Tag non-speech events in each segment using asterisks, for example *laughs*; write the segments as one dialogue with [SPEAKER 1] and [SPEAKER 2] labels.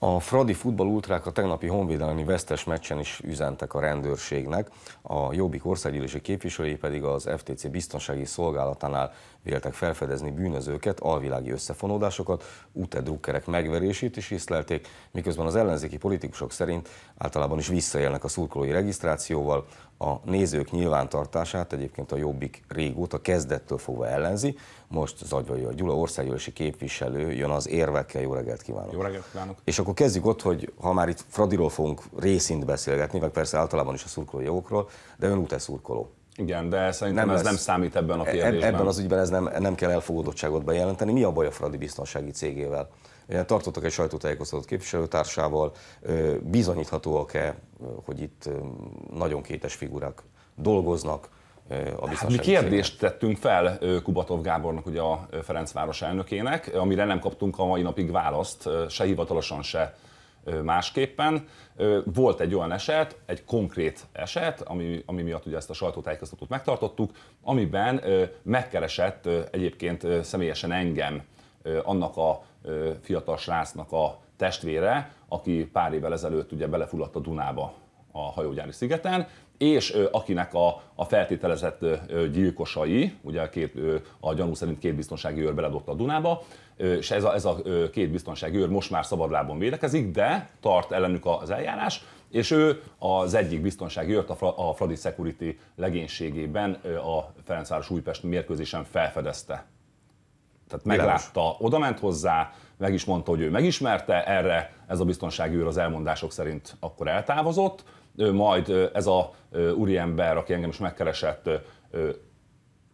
[SPEAKER 1] A Fradi futball ultrák a tegnapi honvédelmi vesztes meccsen is üzentek a rendőrségnek, a Jobbik országgyűlési képviselői pedig az FTC biztonsági szolgálatánál véltek felfedezni bűnözőket, alvilági összefonódásokat, útedrukkerek megverését is észlelték, miközben az ellenzéki politikusok szerint általában is visszaélnek a szurkolói regisztrációval, a nézők nyilvántartását egyébként a Jobbik régóta kezdettől fogva ellenzi. Most Zagyvai a Gyula országgyűlési képviselő jön az érvekkel. Jó reggelt kívánok! Jó reggelt kívánok! És akkor kezdjük ott, hogy ha már itt Fradiról fogunk részint beszélgetni, meg persze általában is a szurkoló jogokról, de ön út szurkoló. Igen, de szerintem nem ez lesz. nem számít ebben a e-, e-, kérdésben. Ebben az ügyben ez nem, nem kell elfogadottságot bejelenteni. Mi a baj a Fradi biztonsági cégével? Tartottak egy sajtótájékoztatott képviselőtársával, bizonyíthatóak-e, hogy itt nagyon kétes figurák dolgoznak, a hát mi kérdést tettünk fel Kubatov Gábornak,
[SPEAKER 2] ugye a Ferencváros elnökének, amire nem kaptunk a mai napig választ, se hivatalosan, se másképpen. Volt egy olyan eset, egy konkrét eset, ami, ami miatt ugye ezt a sajtótájékoztatót megtartottuk, amiben megkeresett egyébként személyesen engem annak a fiatal srácnak a testvére, aki pár évvel ezelőtt ugye belefulladt a Dunába a hajógyári szigeten, és akinek a, a feltételezett gyilkosai, ugye két, a gyanú szerint két biztonsági őr beledobta a Dunába, és ez a, ez a két biztonsági őr most már szabadlábon védekezik, de tart ellenük az eljárás, és ő az egyik biztonsági őrt a, a Fradi Security legénységében a Ferencváros Újpest mérkőzésen felfedezte. Tehát meglátta, oda ment hozzá, meg is mondta, hogy ő megismerte, erre ez a biztonsági őr az elmondások szerint akkor eltávozott, majd ez a úriember, aki engem is megkeresett,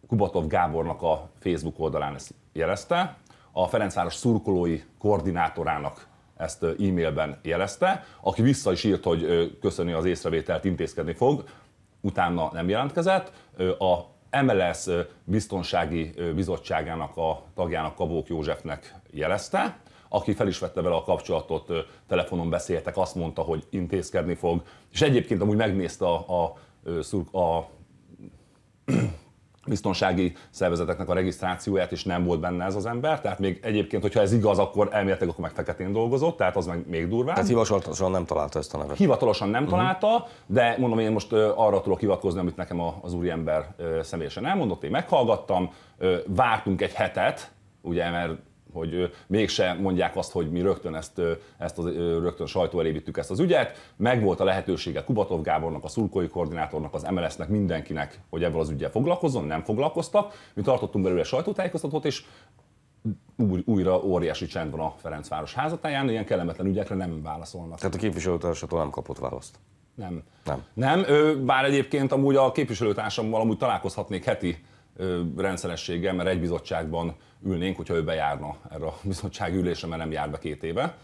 [SPEAKER 2] Kubatov Gábornak a Facebook oldalán ezt jelezte, a Ferencváros szurkolói koordinátorának ezt e-mailben jelezte, aki vissza is írt, hogy köszöni az észrevételt, intézkedni fog, utána nem jelentkezett. A MLS biztonsági bizottságának a tagjának Kabók Józsefnek jelezte, aki fel is vette vele a kapcsolatot, telefonon beszéltek, azt mondta, hogy intézkedni fog, és egyébként amúgy megnézte a, a, a, a *clears throat* biztonsági szervezeteknek a regisztrációját, és nem volt benne ez az ember. Tehát még egyébként, hogyha ez igaz, akkor elméletileg akkor meg feketén dolgozott, tehát az meg még durvább. Tehát hivatalosan nem találta ezt a nevet. Hivatalosan nem uh-huh. találta, de mondom, én most arra tudok hivatkozni, amit nekem az úriember személyesen elmondott, én meghallgattam, vártunk egy hetet, ugye, mert hogy mégse mondják azt, hogy mi rögtön ezt, ezt az, rögtön sajtó elé vittük ezt az ügyet. Megvolt a lehetősége Kubatov Gábornak, a szurkói koordinátornak, az MLS-nek, mindenkinek, hogy ebből az ügyel foglalkozzon, nem foglalkoztak. Mi tartottunk belőle sajtótájékoztatót, és újra óriási csend van a Ferencváros házatáján, ilyen kellemetlen ügyekre nem
[SPEAKER 1] válaszolnak. Tehát a képviselőtársától nem kapott választ? Nem. Nem.
[SPEAKER 2] nem ő, bár egyébként amúgy a képviselőtársammal amúgy találkozhatnék heti rendszerességgel, mert egy bizottságban ülnénk, hogyha ő bejárna erre a *laughs* bizottság ülésre, mert nem jár be két éve.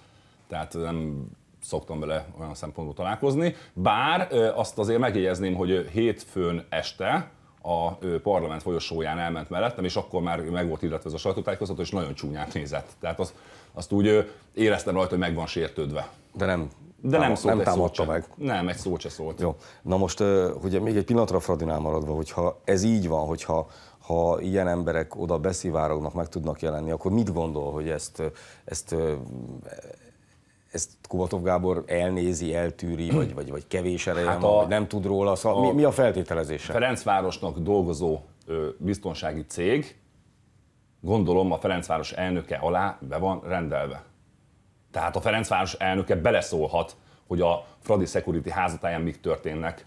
[SPEAKER 2] Tehát nem szoktam vele olyan szempontból találkozni. Bár azt azért megjegyezném, hogy hétfőn este a parlament folyosóján elment mellettem, és akkor már meg volt illetve ez a sajtótájékoztató, és nagyon csúnyán nézett. Tehát azt, azt úgy éreztem rajta, hogy meg van sértődve.
[SPEAKER 1] De nem de nem, szólt nem támadta meg. Nem, egy szó sem szólt. Jó. Na most, ugye még egy pillanatra Fradinál maradva, hogyha ez így van, hogyha ha ilyen emberek oda beszivárognak, meg tudnak jelenni, akkor mit gondol, hogy ezt, ezt, ezt Kubatov Gábor elnézi, eltűri, vagy, vagy, vagy kevés ereje hát van, vagy nem tud róla? Szóval a mi, mi a feltételezése? Ferencvárosnak dolgozó biztonsági cég,
[SPEAKER 2] gondolom a Ferencváros elnöke alá be van rendelve. Tehát a Ferencváros elnöke beleszólhat, hogy a Fradi Security házatáján mik történnek.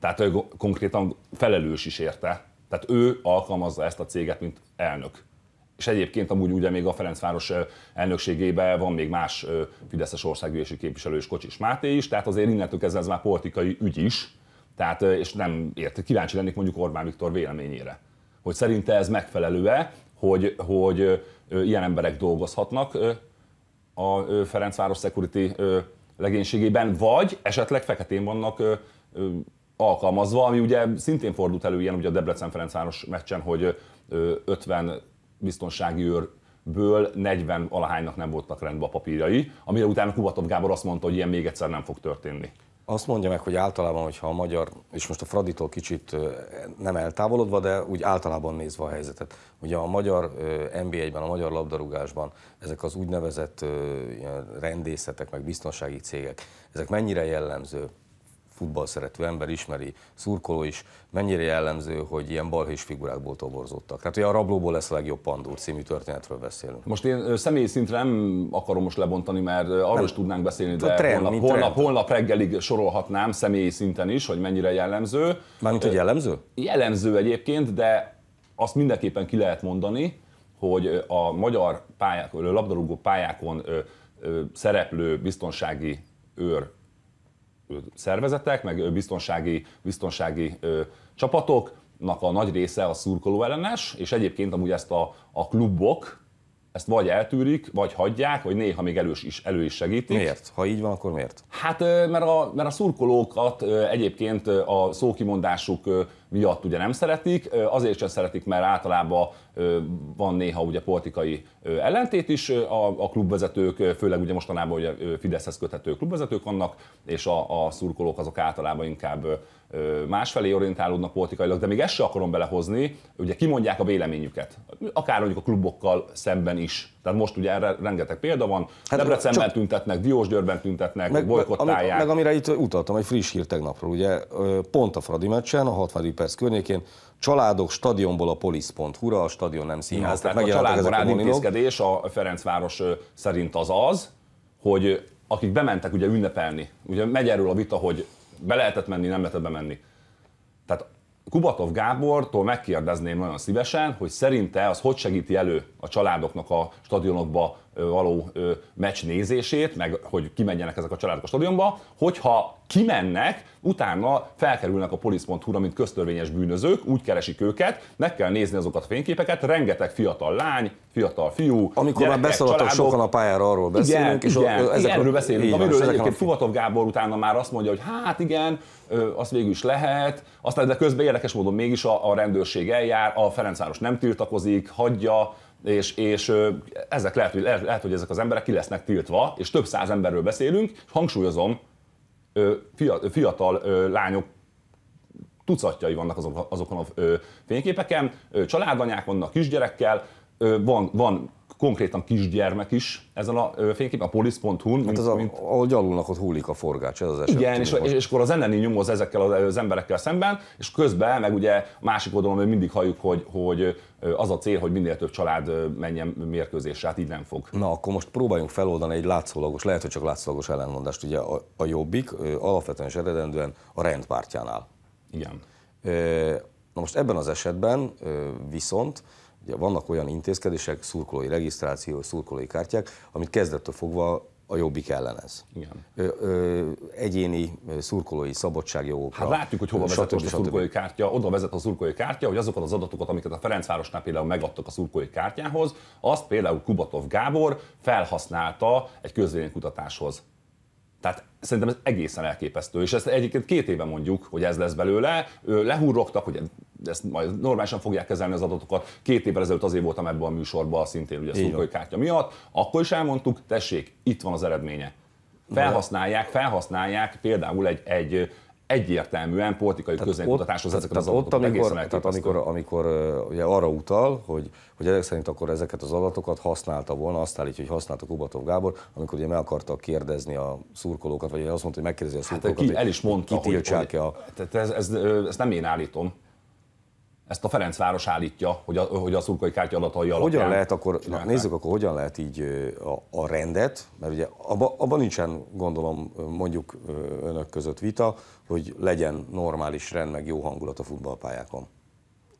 [SPEAKER 2] Tehát ő konkrétan felelős is érte. Tehát ő alkalmazza ezt a céget, mint elnök. És egyébként amúgy ugye még a Ferencváros elnökségében van még más Fideszes országgyűlési képviselő és Kocsis Máté is, tehát azért innentől kezdve ez már politikai ügy is, tehát, és nem érte. Kíváncsi lennék mondjuk Orbán Viktor véleményére, hogy szerinte ez megfelelő-e, hogy, hogy ilyen emberek dolgozhatnak, a Ferencváros Security legénységében, vagy esetleg feketén vannak alkalmazva, ami ugye szintén fordult elő ilyen ugye a Debrecen-Ferencváros meccsen, hogy 50 biztonsági őr ből 40 alahánynak nem voltak rendben a papírjai, amire utána Kubatov
[SPEAKER 1] Gábor azt mondta, hogy ilyen még egyszer nem fog történni azt mondja meg, hogy általában, hogyha a magyar, és most a Fraditól kicsit nem eltávolodva, de úgy általában nézve a helyzetet. Ugye a magyar NBA-ben, a magyar labdarúgásban ezek az úgynevezett rendészetek, meg biztonsági cégek, ezek mennyire jellemző Futball szerető ember ismeri, szurkoló is, mennyire jellemző, hogy ilyen balhés figurákból toborzottak. Tehát ugye a rablóból lesz a legjobb pandúr című történetről beszélünk.
[SPEAKER 2] Most én személy szintre nem akarom most lebontani, mert arról nem. is tudnánk beszélni, de trend, holnap, holnap, holnap reggelig sorolhatnám személy szinten is, hogy mennyire jellemző. Mármint, hogy jellemző? Jellemző egyébként, de azt mindenképpen ki lehet mondani, hogy a magyar pályák, labdarúgó pályákon szereplő biztonsági őr szervezetek, meg biztonsági, biztonsági ö, csapatoknak a nagy része a szurkoló ellenes, és egyébként amúgy ezt a, a klubok, ezt vagy eltűrik, vagy hagyják, vagy néha még elős is, elő is segítik. Miért? Ha így van, akkor miért? Hát mert a, mert a szurkolókat egyébként a szókimondásuk miatt ugye nem szeretik, azért sem szeretik, mert általában van néha ugye politikai ellentét is a, a klubvezetők, főleg ugye mostanában ugye Fideszhez köthető klubvezetők vannak, és a, a szurkolók azok általában inkább másfelé orientálódnak politikailag, de még ezt se akarom belehozni, ugye kimondják a véleményüket, akár mondjuk a klubokkal szemben is. Tehát most ugye erre rengeteg példa van, hát Debrecenben tüntetnek, Diós Diósgyőrben tüntetnek, meg, bolykottálják. Meg, meg,
[SPEAKER 1] amire itt utaltam, egy friss hír tegnapról, ugye pont a Fradi meccsen, a 60 perc környékén, családok stadionból a polisz.hu-ra, a stadion nem színház. Ja, tehát a családbarát intézkedés
[SPEAKER 2] a Ferencváros szerint az az, hogy akik bementek ugye ünnepelni, ugye megy erről a vita, hogy be lehetett menni, nem lehetett bemenni. Tehát Kubatov Gábortól megkérdezném nagyon szívesen, hogy szerinte az hogy segíti elő a családoknak a stadionokba való meccs nézését, meg hogy kimenjenek ezek a családok a stadionba, hogyha kimennek, utána felkerülnek a polisz.hu-ra, mint köztörvényes bűnözők, úgy keresik őket, meg kell nézni azokat a fényképeket, rengeteg fiatal lány, fiatal
[SPEAKER 1] fiú. Amikor már beszaladtak sokan a pályára, arról beszélünk. Igen, és igen, ezekről beszélünk. Igen, amiről egyébként
[SPEAKER 2] a... Gábor utána már azt mondja, hogy hát igen, ö, az végül is lehet, aztán de közben érdekes módon mégis a, a rendőrség eljár, a Ferencváros nem tiltakozik, hagyja, és, és ezek lehet, hogy, lehet, hogy ezek az emberek ki lesznek tiltva, és több száz emberről beszélünk, és hangsúlyozom, fiatal lányok tucatjai vannak azok, azokon a fényképeken, családanyák vannak kisgyerekkel, van, van konkrétan kisgyermek is ezen a fényképen, a polisz.hu-n. Hát az, mint, a, ahogy alulnak, ott hullik a forgács, ez az eset. Igen, és, és, és, akkor az elleni nyomoz ezekkel az emberekkel szemben, és közben, meg ugye másik oldalon hogy mindig halljuk, hogy, hogy az a cél, hogy minél több család
[SPEAKER 1] menjen mérkőzésre, hát így nem fog. Na, akkor most próbáljunk feloldani egy látszólagos, lehet, hogy csak látszólagos ellenmondást. Ugye a, a Jobbik alapvetően és eredendően a rendpártjánál. Igen. Na most ebben az esetben viszont Ugye vannak olyan intézkedések, szurkolói regisztráció, szurkolói kártyák, amit kezdettől fogva a jobbik ellenez. Igen. Ö, ö, egyéni szurkolói szabadságjogokra. Hát látjuk, hogy hova vezet a szurkolói
[SPEAKER 2] kártya. Oda vezet a szurkolói kártya, hogy azokat az adatokat, amiket a Ferencvárosnál például megadtak a szurkolói kártyához, azt például Kubatov Gábor felhasználta egy közvéleménykutatáshoz. Tehát szerintem ez egészen elképesztő, és ezt egyébként két éve mondjuk, hogy ez lesz belőle, lehúrogtak, hogy ezt majd normálisan fogják kezelni az adatokat. Két évvel ezelőtt azért voltam ebben a műsorban, szintén ugye a kártya miatt. Akkor is elmondtuk, tessék, itt van az eredménye. Felhasználják, felhasználják például egy, egy egyértelműen politikai közönkutatáshoz ezeket az adatokat ott, amikor, tehát amikor,
[SPEAKER 1] amikor ugye arra utal, hogy, hogy ezek szerint akkor ezeket az adatokat használta volna, azt állítja, hogy használta Kubatov Gábor, amikor ugye meg akarta kérdezni a szurkolókat, vagy azt mondta, hogy megkérdezi a hát, szurkolókat, hát, ki, el is mondta, hogy, hogy, a... Tehát ez, ez, ezt
[SPEAKER 2] nem én állítom, ezt a Ferencváros állítja, hogy a, hogy a szurkai kártya adatai alapján. Hogyan lehet
[SPEAKER 1] akkor, na, nézzük akkor, hogyan lehet így a, a rendet, mert ugye abban abba nincsen, gondolom, mondjuk önök között vita, hogy legyen normális rend, meg jó hangulat a futballpályákon.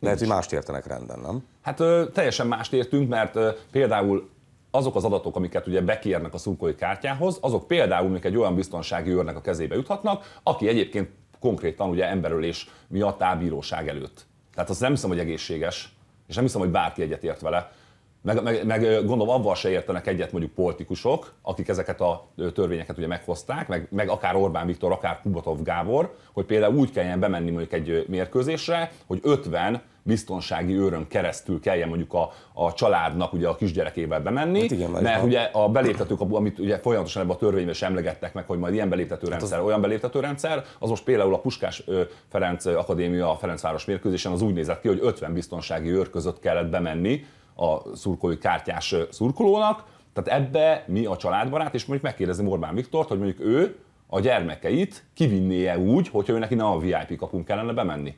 [SPEAKER 1] Lehet, Nincs. hogy mást értenek rendben, nem?
[SPEAKER 2] Hát ö, teljesen mást értünk, mert ö, például azok az adatok, amiket ugye bekérnek a szurkolói kártyához, azok például még egy olyan biztonsági őrnek a kezébe juthatnak, aki egyébként konkrétan ugye emberölés miatt áll bíróság előtt. Tehát azt nem hiszem, hogy egészséges, és nem hiszem, hogy bárki egyetért vele. Meg, meg, meg gondolom avval se értenek egyet mondjuk politikusok, akik ezeket a törvényeket ugye meghozták, meg, meg akár Orbán Viktor, akár Kubatov Gábor, hogy például úgy kelljen bemenni mondjuk egy mérkőzésre, hogy 50 biztonsági őrön keresztül kelljen mondjuk a, a családnak ugye a kisgyerekével bemenni, hát igen, mert ugye a beléptetőkapu, amit ugye folyamatosan ebbe a törvénybe is emlegettek meg, hogy majd ilyen beléptetőrendszer, hát olyan beléptetőrendszer, az most például a Puskás Ferenc Akadémia a Ferencváros mérkőzésen az úgy nézett ki, hogy 50 biztonsági őr között kellett bemenni a szurkolói kártyás szurkolónak, tehát ebbe mi a családbarát, és mondjuk megkérdezni Orbán Viktort, hogy mondjuk ő a gyermekeit kivinnie úgy, hogyha ő neki nem a VIP kapunk kellene bemenni.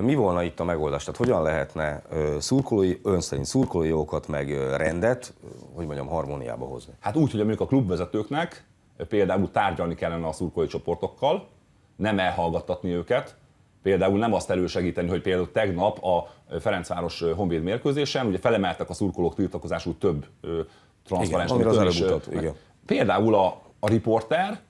[SPEAKER 1] Mi volna itt a megoldás? Tehát hogyan lehetne szurkolói, ön szerint szurkolói jókat, meg rendet, hogy mondjam, harmóniába hozni? Hát úgy, hogy mondjuk a klubvezetőknek
[SPEAKER 2] például tárgyalni kellene a szurkolói csoportokkal, nem elhallgattatni őket, Például nem azt elősegíteni, hogy például tegnap a Ferencváros Honvéd mérkőzésen ugye felemeltek a szurkolók tiltakozású több transzparens. Igen, Például a, a riporter,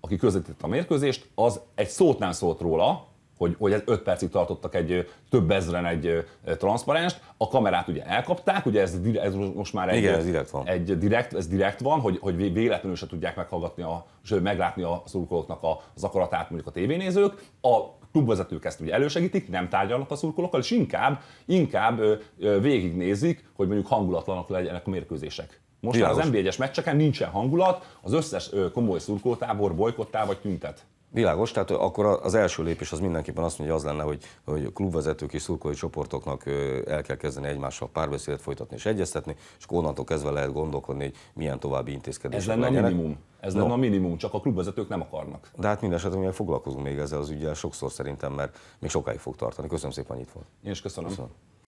[SPEAKER 2] aki közvetítette a mérkőzést, az egy szót nem szólt róla, hogy, hogy 5 percig tartottak egy több ezeren egy transzparenst, a kamerát ugye elkapták, ugye ez, ez most már egy, Igen, ez direkt van. egy direkt, ez direkt van, hogy, hogy véletlenül se tudják meghallgatni, a, és meglátni a szurkolóknak az akaratát mondjuk a tévénézők, a klubvezetők ezt ugye elősegítik, nem tárgyalnak a szurkolókkal, és inkább, inkább végignézik, hogy mondjuk hangulatlanak legyenek a mérkőzések. Most Bilágos. már az NB1-es meccseken nincsen hangulat, az összes komoly szurkolótábor bolykottál vagy tüntet.
[SPEAKER 1] Világos, tehát akkor az első lépés az mindenképpen azt mondja, az lenne, hogy, hogy klubvezetők és szurkolói csoportoknak el kell kezdeni egymással párbeszédet folytatni és egyeztetni, és onnantól kezdve lehet gondolkodni, hogy milyen további intézkedések Ez lenne legyenek. a minimum. Ez no. lenne a minimum, csak a klubvezetők nem akarnak. De hát minden esetben foglalkozunk még ezzel az ügyel sokszor szerintem, mert még sokáig fog tartani. Köszönöm szépen, hogy itt volt.
[SPEAKER 2] Én is köszönöm. köszönöm.